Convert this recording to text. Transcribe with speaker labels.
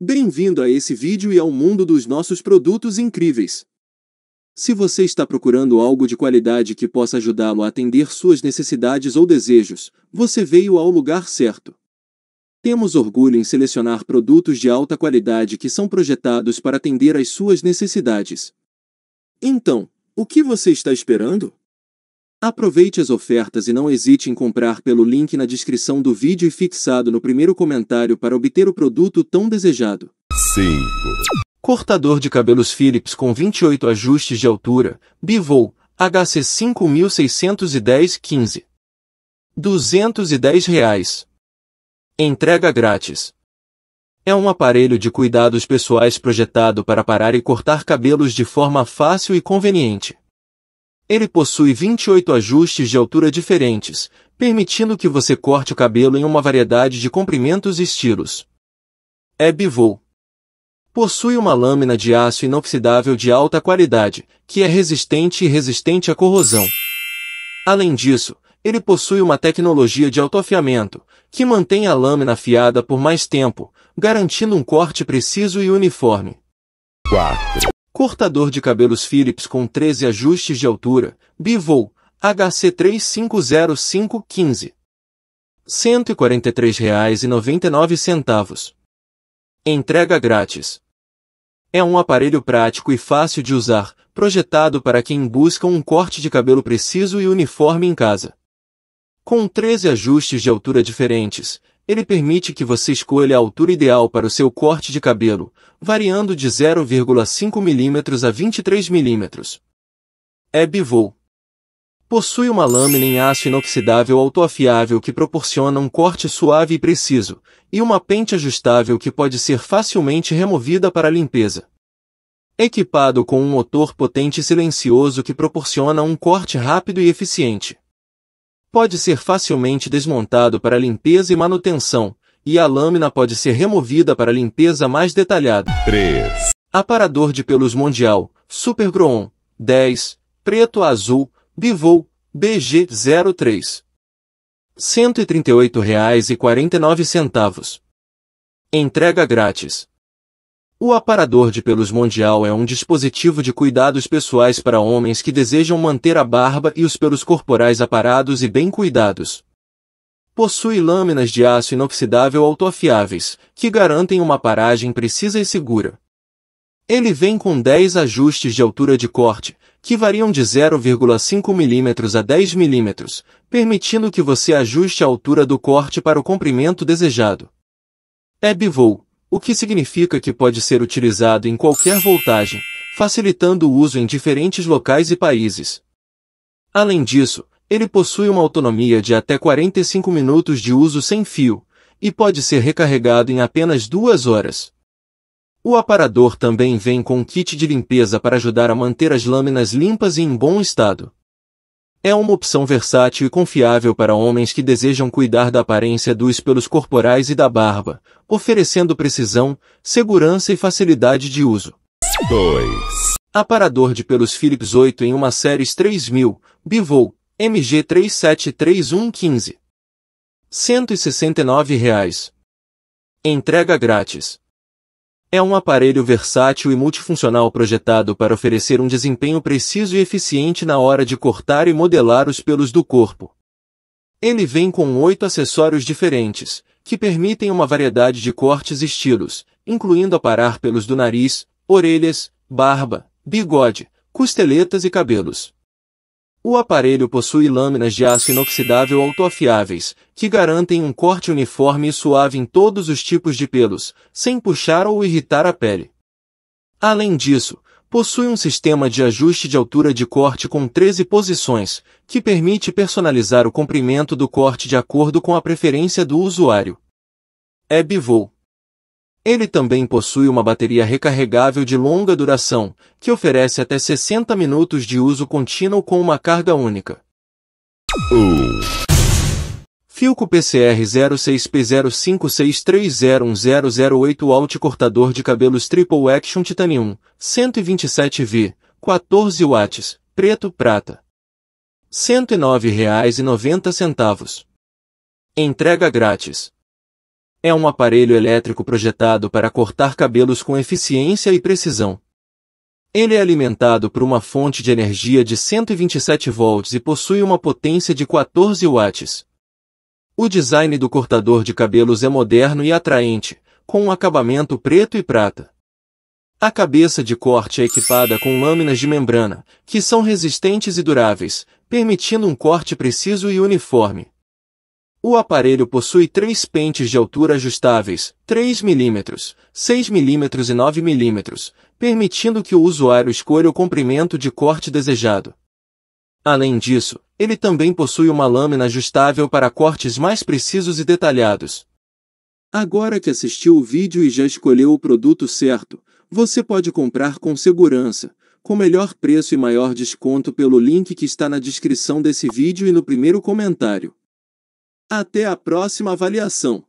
Speaker 1: Bem-vindo a esse vídeo e ao mundo dos nossos produtos incríveis. Se você está procurando algo de qualidade que possa ajudá-lo a atender suas necessidades ou desejos, você veio ao lugar certo. Temos orgulho em selecionar produtos de alta qualidade que são projetados para atender às suas necessidades. Então, o que você está esperando? Aproveite as ofertas e não hesite em comprar pelo link na descrição do vídeo e fixado no primeiro comentário para obter o produto tão desejado. 5. Cortador de cabelos Philips com 28 ajustes de altura, Bivol, HC 5610-15. R$ 210. Reais. Entrega grátis. É um aparelho de cuidados pessoais projetado para parar e cortar cabelos de forma fácil e conveniente. Ele possui 28 ajustes de altura diferentes, permitindo que você corte o cabelo em uma variedade de comprimentos e estilos. É bivô. Possui uma lâmina de aço inoxidável de alta qualidade, que é resistente e resistente à corrosão. Além disso, ele possui uma tecnologia de autoafiamento, que mantém a lâmina afiada por mais tempo, garantindo um corte preciso e uniforme. 4. Cortador de cabelos Philips com 13 ajustes de altura, Bivol, hc 350515 R$ 143,99. Entrega grátis. É um aparelho prático e fácil de usar, projetado para quem busca um corte de cabelo preciso e uniforme em casa. Com 13 ajustes de altura diferentes, ele permite que você escolha a altura ideal para o seu corte de cabelo, variando de 0,5 mm a 23 mm. É bivou. Possui uma lâmina em aço inoxidável autoafiável que proporciona um corte suave e preciso, e uma pente ajustável que pode ser facilmente removida para limpeza. Equipado com um motor potente e silencioso que proporciona um corte rápido e eficiente pode ser facilmente desmontado para limpeza e manutenção, e a lâmina pode ser removida para limpeza mais detalhada. 3. Aparador de pelos mundial, Super Groon, 10, preto azul, Bivou, BG03. R$ 138,49. Entrega grátis. O aparador de pelos mundial é um dispositivo de cuidados pessoais para homens que desejam manter a barba e os pelos corporais aparados e bem cuidados. Possui lâminas de aço inoxidável autoafiáveis, que garantem uma paragem precisa e segura. Ele vem com 10 ajustes de altura de corte, que variam de 0,5 mm a 10 mm, permitindo que você ajuste a altura do corte para o comprimento desejado. É bivou, o que significa que pode ser utilizado em qualquer voltagem, facilitando o uso em diferentes locais e países. Além disso, ele possui uma autonomia de até 45 minutos de uso sem fio, e pode ser recarregado em apenas duas horas. O aparador também vem com um kit de limpeza para ajudar a manter as lâminas limpas e em bom estado. É uma opção versátil e confiável para homens que desejam cuidar da aparência dos pelos corporais e da barba, oferecendo precisão, segurança e facilidade de uso. 2. Aparador de pelos Philips 8 em uma série 3000, Bivol, MG373115. R$ 169. Reais. Entrega grátis. É um aparelho versátil e multifuncional projetado para oferecer um desempenho preciso e eficiente na hora de cortar e modelar os pelos do corpo. Ele vem com oito acessórios diferentes, que permitem uma variedade de cortes e estilos, incluindo aparar pelos do nariz, orelhas, barba, bigode, costeletas e cabelos. O aparelho possui lâminas de aço inoxidável autoafiáveis, que garantem um corte uniforme e suave em todos os tipos de pelos, sem puxar ou irritar a pele. Além disso, possui um sistema de ajuste de altura de corte com 13 posições, que permite personalizar o comprimento do corte de acordo com a preferência do usuário. É bivou. Ele também possui uma bateria recarregável de longa duração, que oferece até 60 minutos de uso contínuo com uma carga única. Uh. Filco PCR 06 p 056301008 Alt Cortador de Cabelos Triple Action Titanium, 127V, 14 watts, preto prata. R$ 109,90. Entrega grátis. É um aparelho elétrico projetado para cortar cabelos com eficiência e precisão. Ele é alimentado por uma fonte de energia de 127 volts e possui uma potência de 14 watts. O design do cortador de cabelos é moderno e atraente, com um acabamento preto e prata. A cabeça de corte é equipada com lâminas de membrana, que são resistentes e duráveis, permitindo um corte preciso e uniforme. O aparelho possui três pentes de altura ajustáveis, 3 mm, 6 mm e 9 mm, permitindo que o usuário escolha o comprimento de corte desejado. Além disso, ele também possui uma lâmina ajustável para cortes mais precisos e detalhados. Agora que assistiu o vídeo e já escolheu o produto certo, você pode comprar com segurança, com melhor preço e maior desconto pelo link que está na descrição desse vídeo e no primeiro comentário. Até a próxima avaliação!